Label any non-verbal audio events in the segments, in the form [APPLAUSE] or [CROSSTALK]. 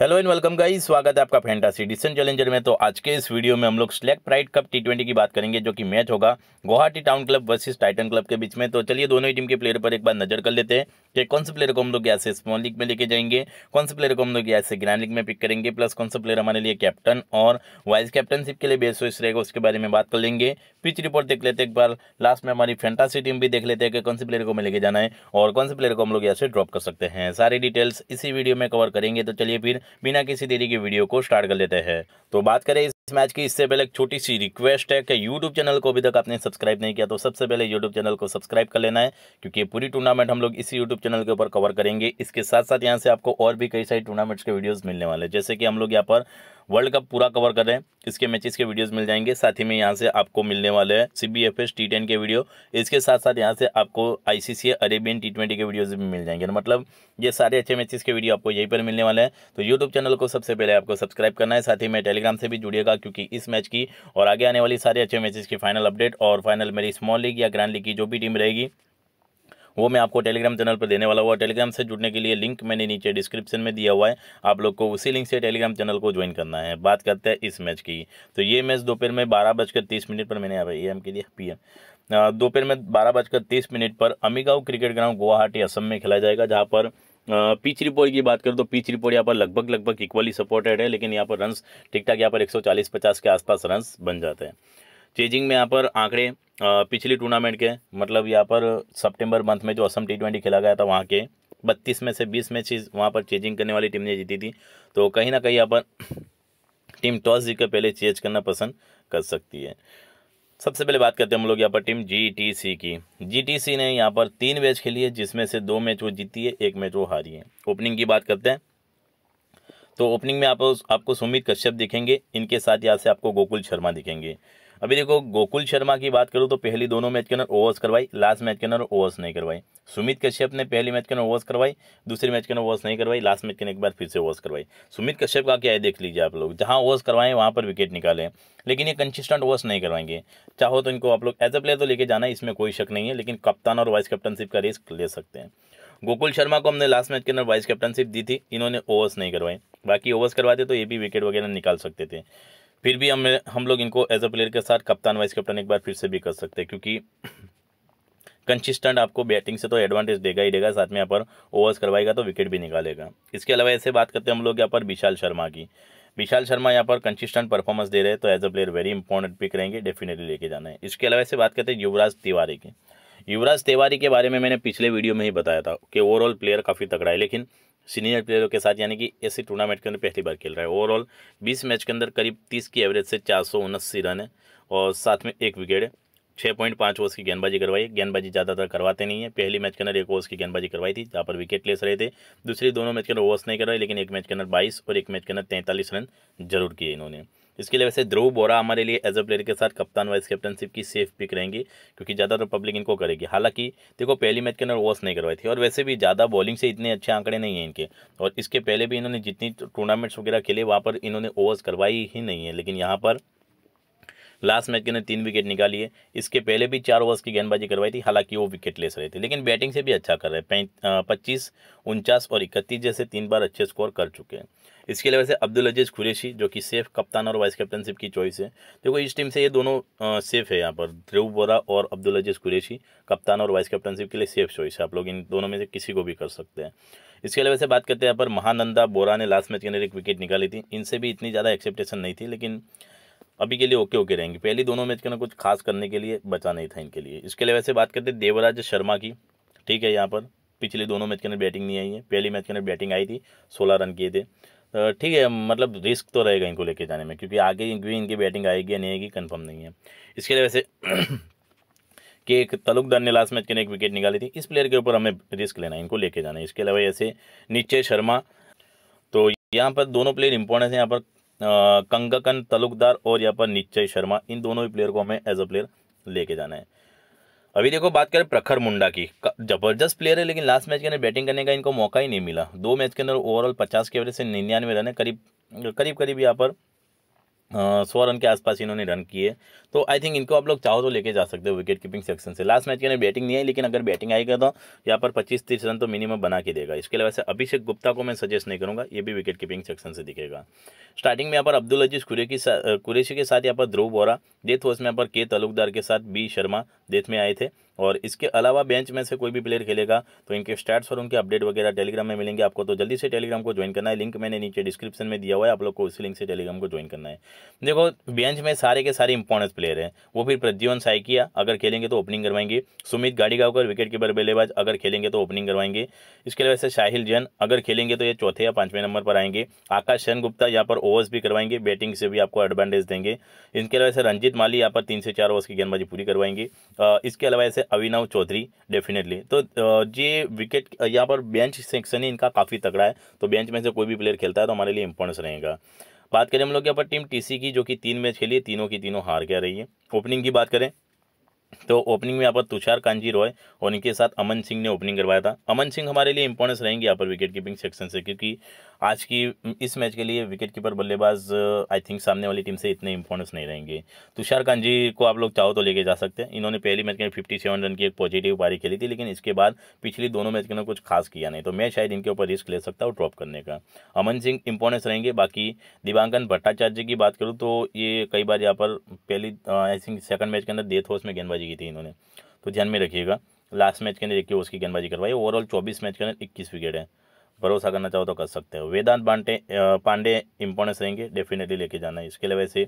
hello and welcome guys स्वागत है आपका फैंटासी डिसन चैलेंजर में तो आज के इस वीडियो में हम लोग select pride cup T twenty की बात करेंगे जो कि मैच होगा Guwahati town club versus Titan club के बीच में तो चलिए दोनों ही टीम के प्लेयर पर एक बार नजर कर लेते हैं कि कौन से प्लेयर को हम लोग यहाँ से स्मॉल लीग में लेके जाएंगे कौन से प्लेयर को हम लोग यहाँ से ग्रैंड लीग में पिक करेंगे प्लस कौन सा प्लेयर हमारे लिए कैप्टन और वाइस कैप्टनशिप के लिए बेस्ट वेस्ट रहेगा उसके बारे में बात कर लेंगे पिच रिपोर्ट देख लेते एक बार लास्ट में हमारी फैंटासी टीम भी देख लेते हैं कि कौन से प्लेयर को हमें लेके जाना है और कौन से प्लेयर को हम लोग यहाँ से ड्रॉप कर सकते हैं सारी डिटेल्स इसी वीडियो में कवर करेंगे तो चलिए फिर बिना किसी देरी के वीडियो को स्टार्ट कर लेते हैं तो बात करें इस तो मैच की इससे पहले एक छोटी सी रिक्वेस्ट है कि यूट्यूब चैनल को अभी तक आपने सब्सक्राइब नहीं किया तो सबसे पहले यूट्यूब चैनल को सब्सक्राइब कर लेना है क्योंकि पूरी टूर्नामेंट हम लोग इसी यूट्यूब चैनल के ऊपर कवर करेंगे इसके साथ साथ यहाँ से आपको और भी कई सारी टूर्नामेंट्स के वीडियोज़ मिलने वाले जैसे कि हम लोग यहाँ पर वर्ल्ड कप पूरा कवर कर रहे हैं इसके मैचेस के वीडियोस मिल जाएंगे साथ ही में यहाँ से आपको मिलने वाले हैं C B F S T ten के वीडियो इसके साथ साथ यहाँ से आपको I C C Arabian T twenty के वीडियोज़ भी मिल जाएंगे मतलब ये सारे अच्छे मैचेस के वीडियो आपको यहीं पर मिलने वाले हैं तो यूट्यूब चैनल को सबसे पहले आपको सब्सक्राइब करना है साथ ही में टेलीग्राम से भी जुड़िएगा क्योंकि इस मैच की और आगे आने वाली सारे अच्छे मैचेस की फाइनल अपडेट और फाइनल मेरी स्मॉल लीग या ग्रैंड लीग की जो भी टीम रहेगी वो मैं आपको टेलीग्राम चैनल पर देने वाला हुआ टेलीग्राम से जुड़ने के लिए लिंक मैंने नीचे डिस्क्रिप्शन में दिया हुआ है आप लोग को उसी लिंक से टेलीग्राम चैनल को ज्वाइन करना है बात करते हैं इस मैच की तो ये मैच दोपहर में बारह बजकर तीस मिनट पर मैंने यहाँ पर ए एम के लिए पी एम दोपहर में बारह बजकर तीस मिनट पर अमीगांव क्रिकेट ग्राउंड गुवाहाटी असम में खेला जाएगा जहाँ पर पिच रिपोर्ट की बात करें तो पिच रिपोर्ट यहाँ पर लगभग लगभग इक्वली सपोर्टेड है लेकिन यहाँ पर रन ठीक ठाक यहाँ पर चालीस पचास के आसपास रन बन जाते हैं चेजिंग में यहाँ पर आंकड़े पिछली टूर्नामेंट के मतलब यहाँ पर सितंबर मंथ में जो असम टी ट्वेंटी खेला गया था वहाँ के बत्तीस में से बीस मैच वहाँ पर चेंजिंग करने वाली टीम ने जीती थी तो कहीं ना कहीं यहाँ पर टीम टॉस जीत कर पहले चेंज करना पसंद कर सकती है सबसे पहले बात करते हैं हम लोग यहाँ पर टीम जीटीसी की जीटीसी ने यहाँ पर तीन मैच खेली है जिसमें से दो मैच वो जीती है एक मैच वो हारी है ओपनिंग की बात करते हैं तो ओपनिंग में आप आपको सुमित कश्यप दिखेंगे इनके साथ यहाँ से आपको गोकुल शर्मा दिखेंगे अभी देखो गोकुल शर्मा की बात करूँ तो पहली दोनों मैच के अंदर ओवर्स करवाई लास्ट मैच के अंदर ओवर्स नहीं करवाई सुमित कश्यप ने पहली मैच के अंदर ओवर्स करवाई दूसरी मैच के अंदर ओवर्स नहीं करवाई लास्ट मैच के एक बार फिर से ओवर्स करवाई सुमित कश्यप का क्या है देख लीजिए आप लोग जहाँ ओवर्स करवाएं वहाँ पर विकेट निकालें लेकिन ये कंसिस्टेंट ओवर्स नहीं करवाएंगे चाहो तो इनको आप लोग एज अ प्लेयर तो लेके जाना इसमें कोई शक नहीं है लेकिन कप्तान और वाइस कैप्टनशिप का रिस्क ले सकते हैं गोकुल शर्मा को हमने लास्ट मैच के अंदर वाइस कैप्टनशिप दी थी इन्होंने ओवर्स नहीं करवाई बाकी ओवर्स करवाते तो ये भी विकेट वगैरह निकाल सकते थे फिर भी हम हम लोग इनको एज अ प्लेयर के साथ कप्तान वाइस कैप्टन एक बार फिर से भी कर सकते हैं क्योंकि कंसिस्टेंट आपको बैटिंग से तो एडवांटेज देगा ही देगा साथ में यहाँ पर ओवर्स करवाएगा तो विकेट भी निकालेगा इसके अलावा ऐसे बात करते हैं हम लोग यहाँ पर विशाल शर्मा की विशाल शर्मा यहाँ पर कंसिस्टेंट परफॉर्मेंस दे रहे हैं तो as a player very important pick रहेंगे डेफिनेटली लेके जाना है इसके अलावा ऐसे बात करते हैं युवराज तिवारी की युवराज तिवारी के बारे में मैंने पिछले वीडियो में ही बताया था कि ओवरऑल प्लेयर काफ़ी तगड़ा है लेकिन सीनियर प्लेयरों के साथ यानी कि ऐसे टूर्नामेंट के अंदर पहली बार खेल रहा है ओवरऑल बीस मैच के अंदर करीब तीस की एवरेज से चार सौ उनासी रन है और साथ में एक विकेट है छः पॉइंट पाँच ओवर्स की गेंदबाजी करवाई गेंदबाजी ज़्यादातर करवाते नहीं है पहली मैच के अंदर एक ओवर्स की गेंदबाजी करवाई थी जहाँ पर विकेट लेस रहे थे दूसरी दोनों मैच के अंदर ओवर्स नहीं करवाए लेकिन एक मैच के अंदर बाईस और एक मैच के अंदर तैंतालीस रन जरूर किए इन्होंने इसके लिए वैसे ध्रुव बोरा हमारे लिए एज अ प्लेयर के साथ कप्तान वाइस कैप्टनशिप की सेफ पिक रहेंगी क्योंकि ज़्यादातर तो पब्लिक इनको करेगी हालांकि देखो पहली मैच के अंदर वॉस नहीं करवाई थी और वैसे भी ज़्यादा बॉलिंग से इतने अच्छे आंकड़े नहीं हैं इनके और इसके पहले भी इन्होंने जितनी टूर्नामेंट्स वगैरह खेले वहाँ पर इन्होंने ओवर्स करवाई ही नहीं है लेकिन यहाँ पर लास्ट मैच के अंदर तीन विकेट निकाली है इसके पहले भी चार ओवर्स की गेंदबाजी करवाई थी हालांकि वो विकेट लेस रहे थे लेकिन बैटिंग से भी अच्छा कर रहे हैं पच्चीस उनचास और इकतीस जैसे तीन बार अच्छे स्कोर कर चुके हैं इसके अलावा से अब्दुल अजीज़ कुरेशी जो कि सेफ कप्तान और वाइस कैप्टनशिप की चॉइस है देखो इस टीम से ये दोनों सेफ़ है यहाँ पर ध्रुव बोरा और अब्दुल अजीज़ कुरेशी कप्तान और वाइस कैप्टनशिप के लिए सेफ चॉइस है आप लोग इन दोनों में से किसी को भी कर सकते हैं इसके अलावा से बात करते हैं यहाँ पर महानंदा बोरा ने लास्ट मैच के अंदर एक विकेट निकाली थी इनसे भी इतनी ज़्यादा एक्सेप्टेशन नहीं थी लेकिन अभी के लिए ओके ओके रहेंगे पहली दोनों मैच के अंदर कुछ खास करने के लिए बचा नहीं था इनके लिए इसके अलावा से बात करते हैं देवराज शर्मा की ठीक है यहाँ पर पिछले दोनों मैच के अंदर बैटिंग नहीं आई है पहली मैच के अंदर बैटिंग आई थी सोलह रन किए थे ठीक है मतलब रिस्क तो रहेगा इनको लेके जाने में क्योंकि आगे भी इनकी बैटिंग आएगी या नहीं आएगी कन्फर्म नहीं है इसके लिए वैसे [CLEARS THROAT] कि एक तलुकदार ने लास्ट मैच के लिए एक विकेट निकाली थी इस प्लेयर के ऊपर हमें रिस्क लेना है इनको लेके जाना है इसके अलावा ऐसे निश्चय शर्मा तो यहाँ पर दोनों प्लेयर इंपॉर्टेंस हैं यहाँ पर कंगकन तलुकदार और यहाँ पर निश्चय शर्मा इन दोनों ही प्लेयर को हमें एज अ प्लेयर लेके जाना है अभी देखो बात करें प्रखर मुंडा की जबरदस्त प्लेयर है लेकिन लास्ट मैच के अंदर बैटिंग करने का इनको मौका ही नहीं मिला दो मैच के अंदर ओवरऑल पचास के एवरेज से निन्यानवे रन है करीब करीब करीब यहाँ पर सौ रन के आसपास इन्होंने रन किए तो आई थिंक इनको आप लोग चाहो तो लेके जा सकते हो विकेट कीपिंग सेक्शन से लास्ट मैच के अंदर बैटिंग नहीं आई लेकिन अगर बैटिंग आएगा तो यहाँ पर पच्चीस तीस रन तो मिनिमम बना के देगा इसके अलावा से अभिषेक गुप्ता को मैं सजेस्ट नहीं करूँगा ये भी विकेट कीपिंग सेक्शन से दिखेगा स्टार्टिंग में यहाँ पर अब्दुल अजीज कुरेशी कुरेशी के साथ यहाँ पर ध्रुव बोरा डेथ होस्ट में यहाँ पर के तलुकदार के साथ बी शर्मा डेथ में आए थे और इसके अलावा बेंच में से कोई भी प्लेयर खेलेगा तो इनके स्टार्ट्स और उनके अपडेट वगैरह टेलीग्राम में मिलेंगे आपको तो जल्दी से टेलीग्राम को ज्वाइन करना है लिंक मैंने नीचे डिस्क्रिप्शन में दिया हुआ है आप लोग को उसी लिंक से टेलीग्राम को ज्वाइन करना है देखो बेंच में सारे के सारे इंपॉर्टेंस प्लेयर हैं वो फिर प्रद्युन साइकिया अगर खेलेंगे तो ओपनिंग करवाएंगे सुमित गाड़ीगावकर विकेट कीपर बल्लेबाज अगर खेलेंगे तो ओपनिंग करवाएंगे इसके अलावा से शाहिल जैन अगर खेलेंगे तो ये चौथे या पांचवें नंबर पर आएंगे आकाश सेन गुप्ता यहाँ पर ओवर्स भी करवाएंगे बैटिंग से भी आपको एडवांटेज देंगे इनके अलावा से रंजित माली यहाँ पर तीन से चार ओवर्स की गेंदबाजी पूरी करवाएंगे इसके अलावा ऐसे अभिनव चौधरी डेफिनेटली तो ये विकेट यहाँ पर बेंच सेक्शन ही इनका काफ़ी तगड़ा है तो बेंच में से कोई भी प्लेयर खेलता है तो हमारे लिए इंपॉर्टेंस रहेगा बात करें हम लोग यहाँ पर टीम टीसी की जो कि तीन मैच खेली तीनों की तीनों हार गया रही है ओपनिंग की बात करें तो ओपनिंग में यहाँ पर तुषार कांजी रॉय और इनके साथ अमन सिंह ने ओपनिंग करवाया था अमन सिंह हमारे लिए इंपॉर्टेंस रहेंगे यहाँ पर विकेट कीपिंग सेक्शन से क्योंकि आज की इस मैच के लिए विकेट कीपर बल्लेबाज आई थिंक सामने वाली टीम से इतने इंपॉर्टेंस नहीं रहेंगे तुषार कांजी को आप लोग चाहो तो लेके जा सकते हैं इन्होंने पहली मैच में फिफ्टी सेवन रन की एक पॉजिटिव पारी खेली थी लेकिन इसके बाद पिछली दोनों मैच के उन्होंने कुछ खास किया नहीं तो मैं शायद इनके ऊपर रिस्क ले सकता हूँ ड्रॉप करने का अमन सिंह इंपॉर्टेंस रहेंगे बाकी दिवांगन भट्टाचार्य की बात करूँ तो ये कई बार यहाँ पर पहली आई थिंक सेकंड मैच के अंदर डेथ हाउस में गेंदबाजी गेंदबाजी की थी इन्होंने तो ध्यान में रखिएगा लास्ट मैच के अंदर इक्कीस ओवर्स की गेंदबाजी करवाई ओवरऑल चौबीस मैच के अंदर इक्कीस विकेट है भरोसा करना चाहो तो कर सकते हो वेदांत बांटे पांडे इम्पोर्टेंस रहेंगे डेफिनेटली लेके जाना है इसके अलावा वैसे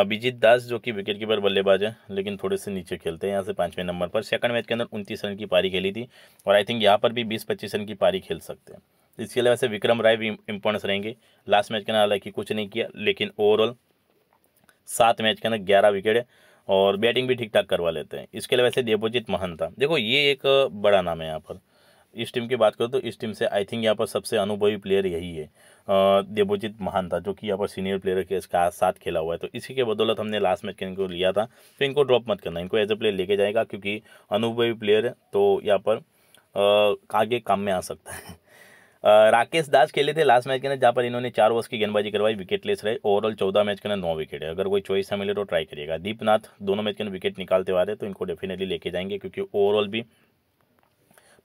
अभिजीत दास जो कि विकेट कीपर बल्लेबाज है लेकिन थोड़े से नीचे खेलते हैं यहाँ से पाँचवें नंबर पर सेकंड मैच के अंदर उनतीस रन की पारी खेली थी और आई थिंक यहाँ पर भी बीस पच्चीस रन की पारी खेल सकते हैं इसके अलावा से विक्रम राय भी इम्पोर्टेंस रहेंगे लास्ट मैच के अंदर हालांकि कुछ नहीं किया लेकिन ओवरऑल सात मैच के अंदर ग्यारह विकेट है और बैटिंग भी ठीक ठाक करवा लेते हैं इसके अलावा वैसे देवोजित महंता देखो ये एक बड़ा नाम है यहाँ पर इस टीम की बात करो तो इस टीम से आई थिंक यहाँ पर सबसे अनुभवी प्लेयर यही है देवोजित महानता जो कि यहाँ पर सीनियर प्लेयर के इसका साथ खेला हुआ है तो इसी के बदौलत हमने लास्ट मैच के इनको लिया था तो इनको ड्रॉप मत करना इनको एज ए प्लेयर लेके जाएगा क्योंकि अनुभवी प्लेयर तो यहाँ पर आगे काम में आ सकता है राकेश दास खेले थे लास्ट मैच के अंदर जहाँ पर इन्होंने चार ओवर्स की गेंदबाजी करवाई विकेट लेस रहे ओवरऑल चौदह मैच के अंदर नौ विकेट है अगर कोई चॉइस है मिले तो ट्राई करिएगा दीपनाथ दोनों मैच के अंदर विकेट निकालते हुए आ रहे तो इनको डेफिनेटली लेके जाएंगे क्योंकि ओवरऑल भी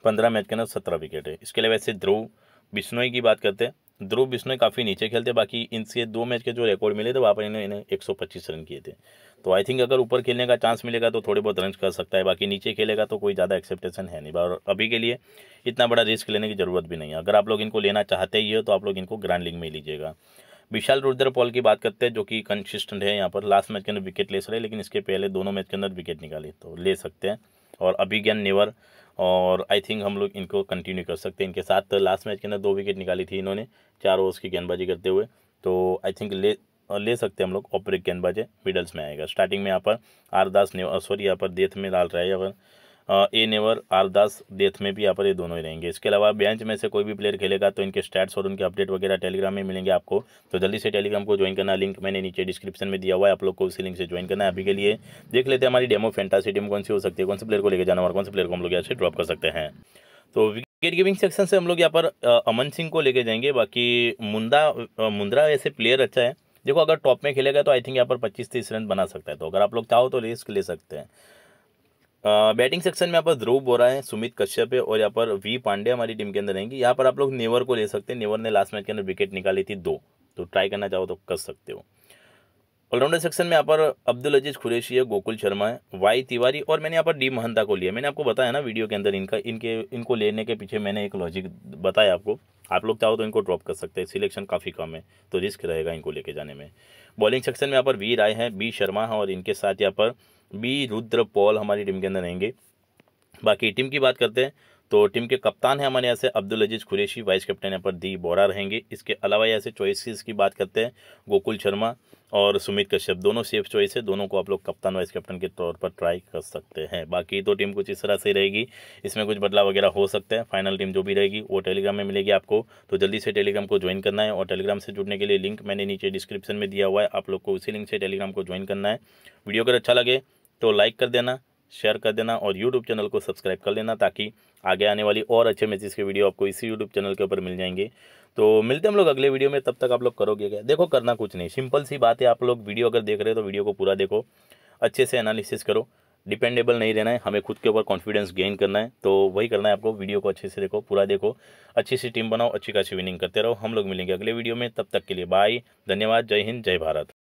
पंद्रह मैच के अंदर सत्रह विकेट है इसके अलावा वैसे ध्रुव बिश्नोई की बात करते हैं ध्रुव बिश्नोई काफ़ी नीचे खेलते बाकी इनसे दो मैच के जो रिकॉर्ड मिले थे वहाँ पर इन्होंने एक रन किए थे तो आई थिंक अगर ऊपर खेलने का चांस मिलेगा तो थोड़े बहुत रन कर सकता है बाकी नीचे खेलेगा तो कोई ज़्यादा एक्सेप्टेशन है नहीं और अभी के लिए इतना बड़ा रिस्क लेने की ज़रूरत भी नहीं है अगर आप लोग इनको लेना चाहते ही हो तो आप लोग इनको ग्रैंड लीग में लीजिएगा विशाल रुद्र पॉल की बात करते हैं जो कि कंसिस्टेंट है यहाँ पर लास्ट मैच के अंदर विकेट ले सकते लेकिन इसके पहले दोनों मैच के अंदर विकेट निकाले तो ले सकते हैं और अभिज्ञान नेवर और आई थिंक हम लोग इनको कंटिन्यू कर सकते हैं इनके साथ लास्ट मैच के अंदर दो विकेट निकाली थी इन्होंने चार ओवर्स की गेंदबाजी करते हुए तो आई थिंक ले ले सकते हैं हम लोग ऑपरेट गेंदबाजे मिडल्स में आएगा स्टार्टिंग में यहाँ पर आरदास ने सॉरी यहाँ पर देथ में डाल रहा है यहाँ पर ए नेवर आर दास डेथ में भी यहाँ पर ये दोनों ही रहेंगे इसके अलावा बेंच में से कोई भी प्लेयर खेलेगा तो इनके स्टैट्स और उनके अपडेट वगैरह टेलीग्राम में मिलेंगे आपको तो जल्दी से टेलीग्राम को ज्वाइन करना लिंक मैंने नीचे डिस्क्रिप्शन में दिया हुआ है आप लोग को उसी लिंक से ज्वाइन करना है अभी के लिए देख लेते हैं हमारी डेमो फेंटासी टीम कौन सी हो सकती है कौन से प्लेयर को लेकर जाना और कौन से प्लेयर को हम लोग यहाँ से ड्रॉप कर सकते हैं तो विकेट गिविंग सेक्शन से हम लोग यहाँ पर अमन सिंह को लेके जाएंगे बाकी मुंदा मुंद्रा ऐसे प्लेयर अच्छा है देखो अगर टॉप में खेलेगा तो आई थिंक यहाँ पर 25 तीस रन बना सकता है तो अगर आप लोग चाहो तो रिस्क ले सकते हैं बैटिंग सेक्शन में यहाँ पर ध्रुव बोरा है सुमित कश्यप है और यहाँ पर वी पांडे हमारी टीम के अंदर रहेंगे यहाँ पर आप लोग नेवर को ले सकते हैं नेवर ने लास्ट मैच के अंदर विकेट निकाली थी दो तो ट्राई करना चाहो तो कर सकते हो ऑलराउंडर सेक्शन में यहाँ पर अब्दुल अजीज खुरेशी है गोकुल शर्मा है वाई तिवारी और मैंने यहाँ पर डी महंता को लिया मैंने आपको बताया ना वीडियो के अंदर इनका इनके इनको लेने के पीछे मैंने एक लॉजिक बताया आपको आप लोग चाहो तो इनको ड्रॉप कर सकते हैं सिलेक्शन काफ़ी कम है तो रिस्क रहेगा इनको लेके जाने में बॉलिंग सेक्शन में यहाँ पर वी राय है बी शर्मा है और इनके साथ यहाँ पर बी रुद्र पॉल हमारी टीम के अंदर रहेंगे बाकी टीम की बात करते हैं तो टीम के कप्तान हैं हमारे यहाँ से अब्दुल अजीज़ कुरेशी वाइस कैप्टन यहाँ पर दी बोरा रहेंगे इसके अलावा यहाँ से चॉइसिस की बात करते हैं गोकुल शर्मा और सुमित कश्यप दोनों सेफ चॉइस है दोनों को आप लोग कप्तान वाइस कैप्टन के तौर पर ट्राई कर सकते हैं बाकी तो टीम कुछ इस तरह से रहेगी इसमें कुछ बदलाव वगैरह हो सकता है फाइनल टीम जो भी रहेगी वो टेलीग्राम में मिलेगी आपको तो जल्दी से टेलीग्राम को ज्वाइन करना है और टेलीग्राम से जुड़ने के लिए लिंक मैंने नीचे डिस्क्रिप्शन में दिया हुआ है आप लोग को उसी लिंक से टेलीग्राम को ज्वाइन करना है वीडियो अगर अच्छा लगे तो लाइक कर देना शेयर कर देना और यूट्यूब चैनल को सब्सक्राइब कर लेना ताकि आगे आने वाली और अच्छे मैचेस के वीडियो आपको इसी यूट्यूब चैनल के ऊपर मिल जाएंगे तो मिलते हम लोग अगले वीडियो में तब तक आप लोग करोगे क्या देखो करना कुछ नहीं सिंपल सी बात है आप लोग वीडियो अगर देख रहे हो तो वीडियो को पूरा देखो अच्छे से एनालिसिस करो डिपेंडेबल नहीं रहना है हमें खुद के ऊपर कॉन्फिडेंस गेन करना है तो वही करना है आपको वीडियो को अच्छे से देखो पूरा देखो अच्छी सी टीम बनाओ अच्छी खासी विनिंग करते रहो हम लोग मिलेंगे अगले वीडियो में तब तक के लिए बाय धन्यवाद जय हिंद जय भारत